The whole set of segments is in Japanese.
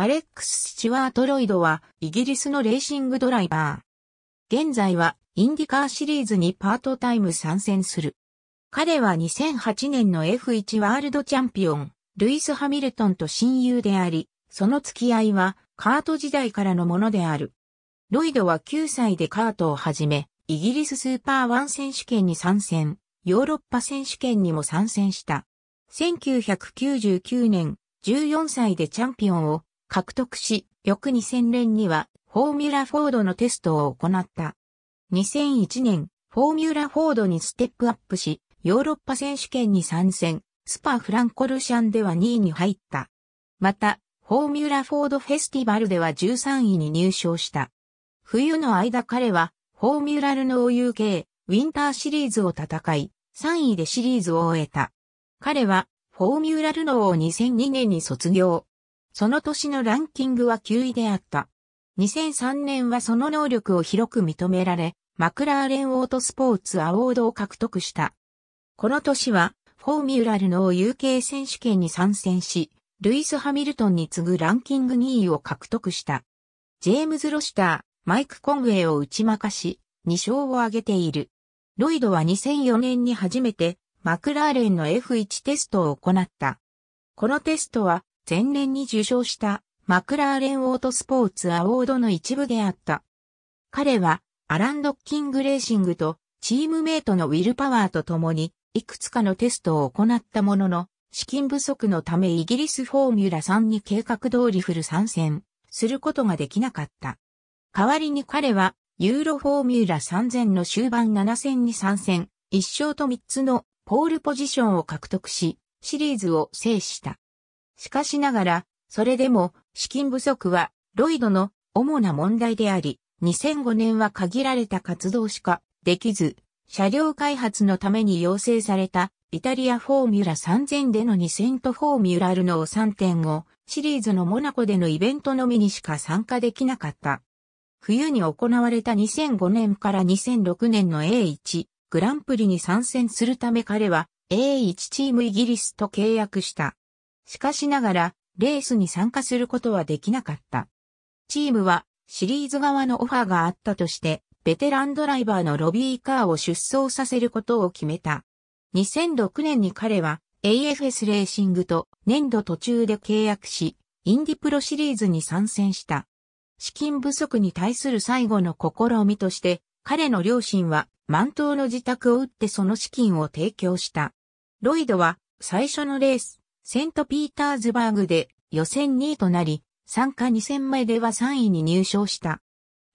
アレックス・スチュワート・ロイドはイギリスのレーシングドライバー。現在はインディカーシリーズにパートタイム参戦する。彼は2008年の F1 ワールドチャンピオン、ルイス・ハミルトンと親友であり、その付き合いはカート時代からのものである。ロイドは9歳でカートを始め、イギリススーパーワン選手権に参戦、ヨーロッパ選手権にも参戦した。1999年、14歳でチャンピオンを獲得し、翌2000年にはフォーミュラフォードのテストを行った。2001年、フォーミュラフォードにステップアップし、ヨーロッパ選手権に参戦、スパフランコルシャンでは2位に入った。また、フォーミュラフォードフェスティバルでは13位に入賞した。冬の間彼は、フォーミュラルの UK、ウィンターシリーズを戦い、3位でシリーズを終えた。彼は、フォーミュラルノーを2002年に卒業。その年のランキングは9位であった。2003年はその能力を広く認められ、マクラーレンオートスポーツアォードを獲得した。この年は、フォーミュラルの UK 選手権に参戦し、ルイス・ハミルトンに次ぐランキング2位を獲得した。ジェームズ・ロシター、マイク・コンウェイを打ち負かし、2勝を挙げている。ロイドは2004年に初めて、マクラーレンの F1 テストを行った。このテストは、前年に受賞したマクラーレンオートスポーツアォードの一部であった。彼はアラン・ドッキング・レーシングとチームメイトのウィル・パワーと共にいくつかのテストを行ったものの資金不足のためイギリスフォーミュラ3に計画通りフル参戦することができなかった。代わりに彼はユーロフォーミュラ3000の終盤7戦に参戦、1勝と3つのポールポジションを獲得し、シリーズを制した。しかしながら、それでも資金不足はロイドの主な問題であり、2005年は限られた活動しかできず、車両開発のために要請されたイタリアフォーミュラ3000での2000とフォーミュラルの3をシリーズのモナコでのイベントのみにしか参加できなかった。冬に行われた2005年から2006年の A1 グランプリに参戦するため彼は A1 チームイギリスと契約した。しかしながら、レースに参加することはできなかった。チームは、シリーズ側のオファーがあったとして、ベテランドライバーのロビー・カーを出走させることを決めた。2006年に彼は AFS レーシングと年度途中で契約し、インディプロシリーズに参戦した。資金不足に対する最後の試みとして、彼の両親は満島の自宅を売ってその資金を提供した。ロイドは最初のレース、セントピーターズバーグで予選2位となり、参加2000枚では3位に入賞した。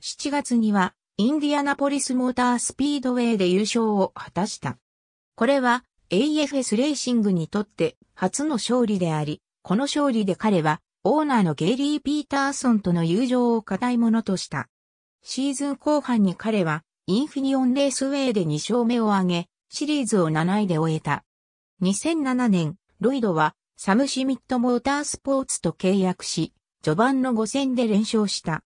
7月には、インディアナポリスモータースピードウェイで優勝を果たした。これは AFS レーシングにとって初の勝利であり、この勝利で彼はオーナーのゲイリー・ピーターソンとの友情を固いものとした。シーズン後半に彼はインフィニオンレースウェイで2勝目を挙げ、シリーズを7位で終えた。2007年、ロイドはサム・シミット・モータースポーツと契約し、序盤の5戦で連勝した。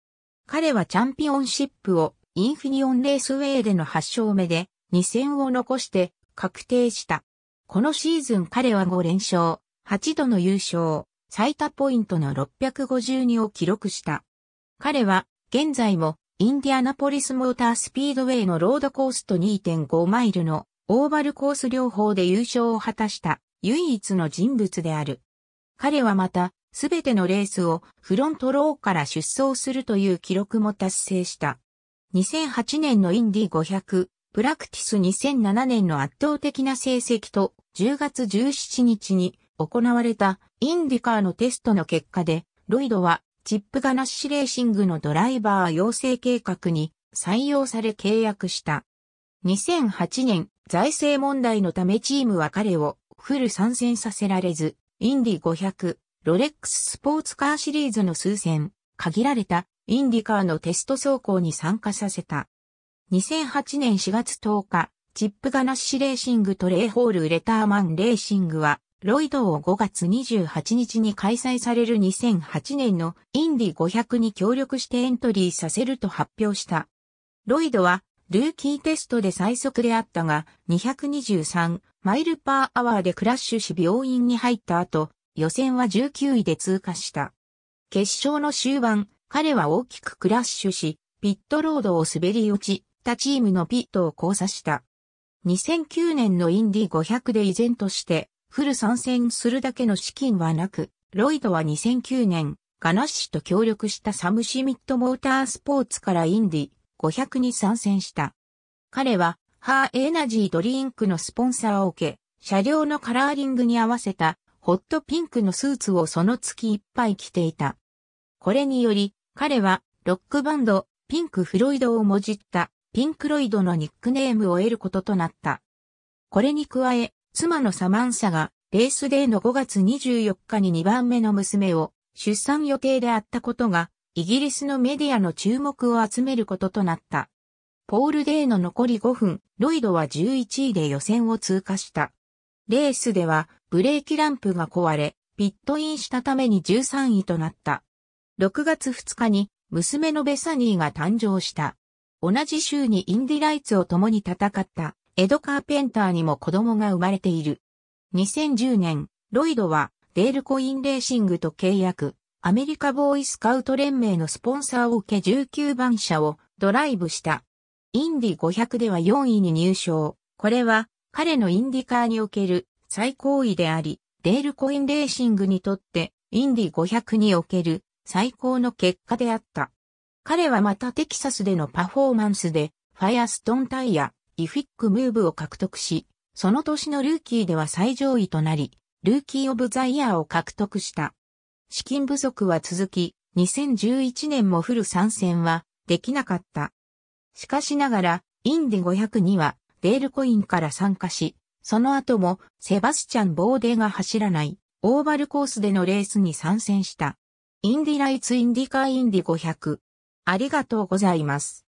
彼はチャンピオンシップをインフィニオンレースウェイでの8勝目で2戦を残して確定した。このシーズン彼は5連勝、8度の優勝、最多ポイントの652を記録した。彼は現在もインディアナポリスモータースピードウェイのロードコースと2.5マイルのオーバルコース両方で優勝を果たした唯一の人物である。彼はまた、すべてのレースをフロントローから出走するという記録も達成した。2008年のインディ500、プラクティス2007年の圧倒的な成績と10月17日に行われたインディカーのテストの結果で、ロイドはチップガナッシュレーシングのドライバー養成計画に採用され契約した。2008年、財政問題のためチームは彼をフル参戦させられず、インディ500、ロレックススポーツカーシリーズの数戦、限られたインディカーのテスト走行に参加させた。2008年4月10日、チップガナッシュレーシングとレイホールレターマンレーシングは、ロイドを5月28日に開催される2008年のインディ500に協力してエントリーさせると発表した。ロイドは、ルーキーテストで最速であったが、223マイルパーアワーでクラッシュし病院に入った後、予選は19位で通過した。決勝の終盤、彼は大きくクラッシュし、ピットロードを滑り落ち、他チームのピットを交差した。2009年のインディ500で依然として、フル参戦するだけの資金はなく、ロイドは2009年、ガナッシュと協力したサム・シミット・モータースポーツからインディ500に参戦した。彼はハーエナジードリンクのスポンサーを受け、車両のカラーリングに合わせたホットピンクのスーツをその月いっぱい着ていた。これにより、彼はロックバンドピンクフロイドをもじったピンクロイドのニックネームを得ることとなった。これに加え、妻のサマンサがレースデーの5月24日に2番目の娘を出産予定であったことが、イギリスのメディアの注目を集めることとなった。ポール・デーの残り5分、ロイドは11位で予選を通過した。レースではブレーキランプが壊れ、ピットインしたために13位となった。6月2日に娘のベサニーが誕生した。同じ週にインディライツを共に戦ったエド・カーペンターにも子供が生まれている。2010年、ロイドはデールコインレーシングと契約、アメリカボーイスカウト連盟のスポンサーを受け19番車をドライブした。インディ500では4位に入賞。これは彼のインディカーにおける最高位であり、デールコインレーシングにとってインディ500における最高の結果であった。彼はまたテキサスでのパフォーマンスでファイアストンタイヤ、イフィックムーブを獲得し、その年のルーキーでは最上位となり、ルーキーオブザイヤーを獲得した。資金不足は続き、2011年もフル参戦はできなかった。しかしながら、インデ500には、デールコインから参加し、その後も、セバスチャン・ボーデが走らない、オーバルコースでのレースに参戦した。インディライツ・インディカ・インディ500。ありがとうございます。